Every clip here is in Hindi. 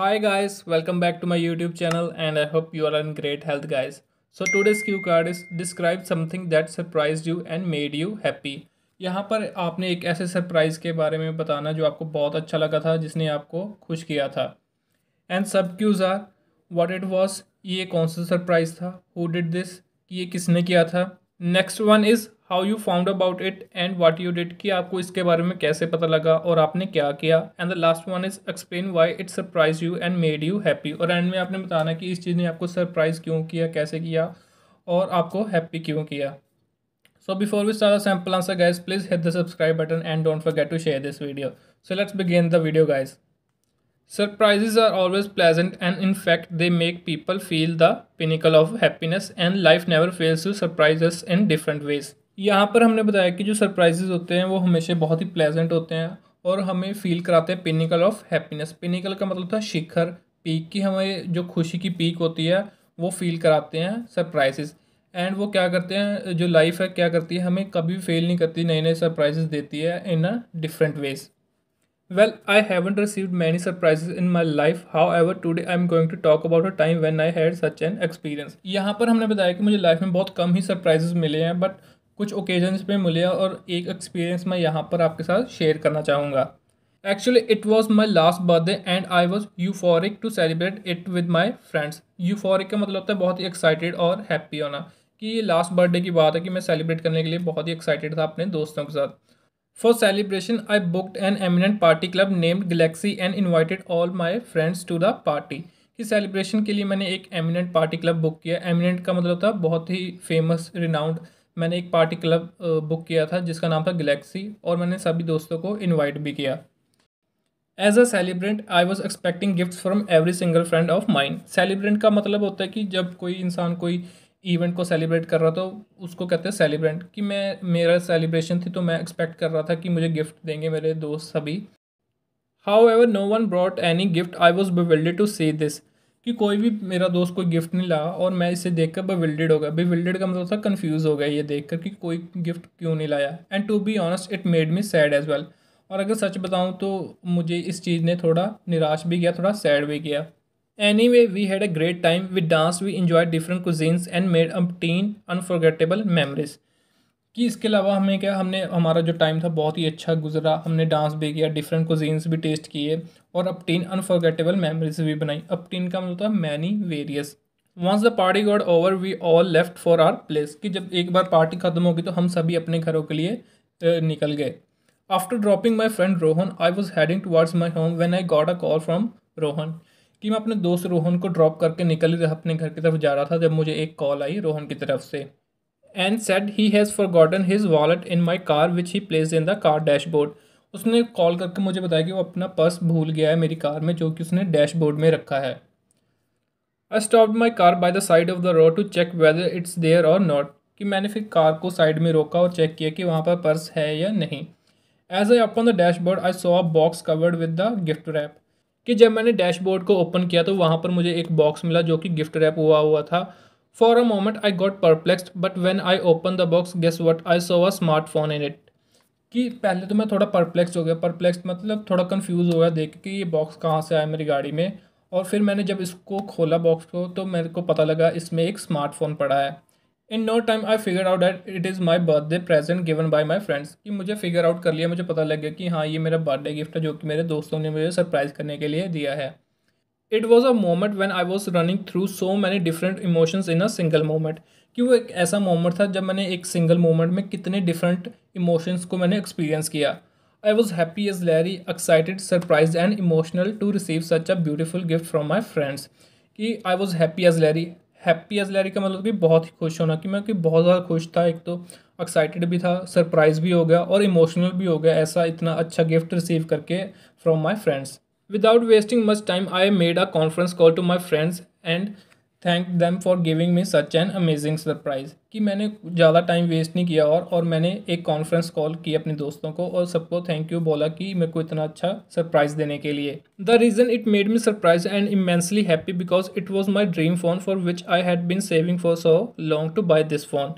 Hi guys, welcome back to my YouTube channel and I hope you are in great health guys. So today's cue card is describe something that surprised you and made you happy. यहाँ पर आपने एक ऐसे सरप्राइज़ के बारे में बताना जो आपको बहुत अच्छा लगा था जिसने आपको खुश किया था एंड सब cues are what it was ये कौन सा सरप्राइज़ था हु डिड दिस ये किसने किया था next one is how you found about it and what you did कि आपको इसके बारे में कैसे पता लगा और आपने क्या किया and the last one is explain why it surprise you and made you happy और एंड में आपने बताना कि इस चीज़ ने आपको सरप्राइज़ क्यों किया कैसे किया और आपको हैप्पी क्यों किया so before we start sample answer guys please hit the subscribe button and don't forget to share this video so let's begin the video guys Surprises are always pleasant, and in fact, they make people feel the pinnacle of happiness, and life never fails to surprise us in different ways. यहाँ पर हमने बताया कि जो सरप्राइजेज होते हैं वो हमेशा बहुत ही प्लेजेंट होते हैं और हमें फील कराते हैं पिनिकल ऑफ हैप्पीनेस पिनिकल का मतलब था शिखर पीक की हमें जो खुशी की पीक होती है वो फील कराते हैं सरप्राइजेज एंड वो क्या करते हैं जो लाइफ है क्या करती है हमें कभी फेल नहीं करती नए नए सरप्राइजेज देती है in a different ways Well, I haven't received many surprises in my life. However, today I'm going to talk about a time when I had such an experience. यहाँ पर हमने बताया कि मुझे लाइफ में बहुत कम ही सरप्राइजेस मिले हैं बट कुछ ओकेजन्स पे मिले हैं और एक एक्सपीरियंस मैं यहाँ पर आपके साथ शेयर करना चाहूँगा actually it was my last birthday and I was euphoric to celebrate it with my friends euphoric का मतलब होता है बहुत ही एक्साइटेड और हैप्पी होना कि ये लास्ट बर्थडे की बात है कि मैं सेलिब्रेट करने के लिए बहुत ही एक्साइटेड था अपने दोस्तों के साथ For celebration, I booked an eminent party club named Galaxy and invited all my friends to the party. कि सेलिब्रेशन के लिए मैंने एक एमिनेंट पार्टी क्लब बुक किया एमिनेंट का मतलब था बहुत ही फेमस रिनाउंड मैंने एक पार्टी क्लब बुक किया था जिसका नाम था गलेक्सी और मैंने सभी दोस्तों को इनवाइट भी किया as a celebrant I was expecting gift from every single friend of mind celebrant का मतलब होता है कि जब कोई इंसान कोई इवेंट को सेलिब्रेट कर रहा था उसको कहते हैं सेलिब्रेंट कि मैं मेरा सेलिब्रेशन थी तो मैं एक्सपेक्ट कर रहा था कि मुझे गिफ्ट देंगे मेरे दोस्त सभी however no one brought any gift I was bewildered to say this कि कोई भी मेरा दोस्त कोई गिफ्ट नहीं लाया और मैं इसे देख कर बिविल्डेड हो गया बिविल्डेड का मतलब था कन्फ्यूज़ हो गया ये देख कर कि कोई गिफ्ट क्यों नहीं लाया and to be honest it made me sad as well और अगर सच बताऊँ तो मुझे इस चीज़ ने थोड़ा निराश भी किया थोड़ा सैड भी किया Anyway, we had a great time. We danced, we enjoyed different cuisines and made umpteen unforgettable memories. कि इसके अलावा हमें क्या हमने हमारा जो टाइम था बहुत ही अच्छा गुजरा हमने डांस भी किया डिफरेंट कुजीन्स भी टेस्ट किए और अपटीन अनफॉर्गेटेबल मेमोरीज भी बनाई अपटीन का मतलब था many various once the party got over we all left for our place कि जब एक बार पार्टी ख़त्म होगी तो हम सभी अपने घरों के लिए निकल गए after dropping my friend Rohan I was heading towards my home when I got a call from Rohan कि मैं अपने दोस्त रोहन को ड्रॉप करके निकल ही अपने घर की तरफ जा रहा था जब मुझे एक कॉल आई रोहन की तरफ से and said he has forgotten his wallet in my car which he place in the car dashboard उसने कॉल करके मुझे बताया कि वो अपना पर्स भूल गया है मेरी कार में जो कि उसने डैशबोर्ड में रखा है I stop my car by the side of the road to check whether it's there or not कि मैंने फिर कार को साइड में रोका और चेक किया कि वहाँ पर पर्स है या नहीं as I open the dashboard I saw a box covered with the gift wrap कि जब मैंने डैशबोर्ड को ओपन किया तो वहाँ पर मुझे एक बॉक्स मिला जो कि गिफ्ट रैप हुआ हुआ था for a moment I got perplexed but when I open the box guess what I saw a smartphone in it कि पहले तो मैं थोड़ा परप्लेक्स हो गया परप्लेक्स मतलब थोड़ा कन्फ्यूज़ हो गया देख के ये बॉक्स कहाँ से आया मेरी गाड़ी में और फिर मैंने जब इसको खोला बॉक्स को तो मेरे को पता लगा इसमें एक स्मार्टफ़ोन पड़ा है in no time I figure out that it is my birthday present given by my friends कि मुझे फिगर आउट कर लिया मुझे पता लग गया कि हाँ ये मेरा बर्थडे गिफ्ट है जो कि मेरे दोस्तों ने मुझे सरप्राइज़ करने के लिए दिया है it was a moment when I was running through so many different emotions in a single moment कि वो एक ऐसा मोमेंट था जब मैंने एक सिंगल मोमेंट में कितने डिफरेंट इमोशंस को मैंने एक्सपीरियंस किया I was happy as Larry excited surprise and emotional to receive such a beautiful gift from my friends कि I was happy as Larry happy as Larry का मतलब कि बहुत ही खुश होना कि मैं कि बहुत ज़्यादा खुश था एक तो एक्साइटेड भी था सरप्राइज़ भी हो गया और इमोशनल भी हो गया ऐसा इतना अच्छा गिफ्ट रिसीव करके from my friends without wasting much time I made a conference call to my friends and thank them for giving me such an amazing surprise कि मैंने ज़्यादा टाइम वेस्ट नहीं किया और और मैंने एक कॉन्फ्रेंस कॉल की अपने दोस्तों को और सबको थैंक यू बोला कि मेरे को इतना अच्छा सरप्राइज़ देने के लिए the reason it made me surprise and immensely happy because it was my dream phone for which I had been saving for so long to buy this phone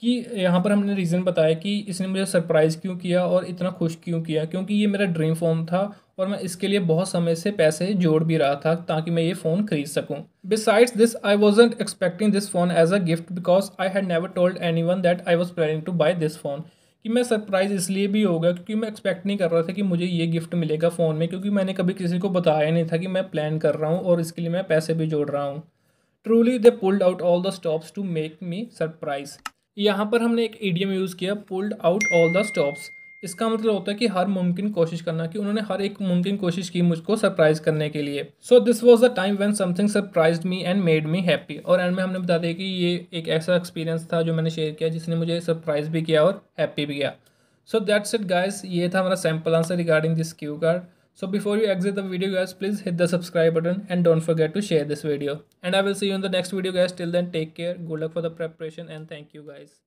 कि यहाँ पर हमने रीज़न बताया कि इसने मुझे सरप्राइज़ क्यों किया और इतना खुश क्यों किया क्योंकि ये मेरा ड्रीम फ़ोन था और मैं इसके लिए बहुत समय से पैसे जोड़ भी रहा था ताकि मैं ये फ़ोन खरीद सकूँ besides this I wasn't expecting this phone as a gift because I had never told anyone that I was planning to buy this phone कि मैं सरप्राइज़ इसलिए भी होगा क्योंकि मैं एक्सपेक्ट नहीं कर रहा था कि मुझे ये गिफ्ट मिलेगा फ़ोन में क्योंकि मैंने कभी किसी को बताया नहीं था कि मैं प्लान कर रहा हूँ और इसके लिए मैं पैसे भी जोड़ रहा हूँ truly they pulled out all the stops to make me surprise यहाँ पर हमने एक ईडीएम यूज़ किया pulled out all the stops इसका मतलब होता है कि हर मुमकिन कोशिश करना कि उन्होंने हर एक मुमकिन कोशिश की मुझको सरप्राइज करने के लिए so this was the time when something surprise me and made me happy और एंड में हमने बता दिया कि ये एक ऐसा एक्सपीरियंस था जो मैंने शेयर किया जिसने मुझे सरप्राइज भी किया और हैप्पी भी किया सो दैट्स इट गाइस ये था हमारा sample answer regarding this cue card So before you exit the video guys, please hit the subscribe button and don't forget to share this video. And I will see you in the next video guys. Till then, take care. Good luck for the preparation and thank you guys.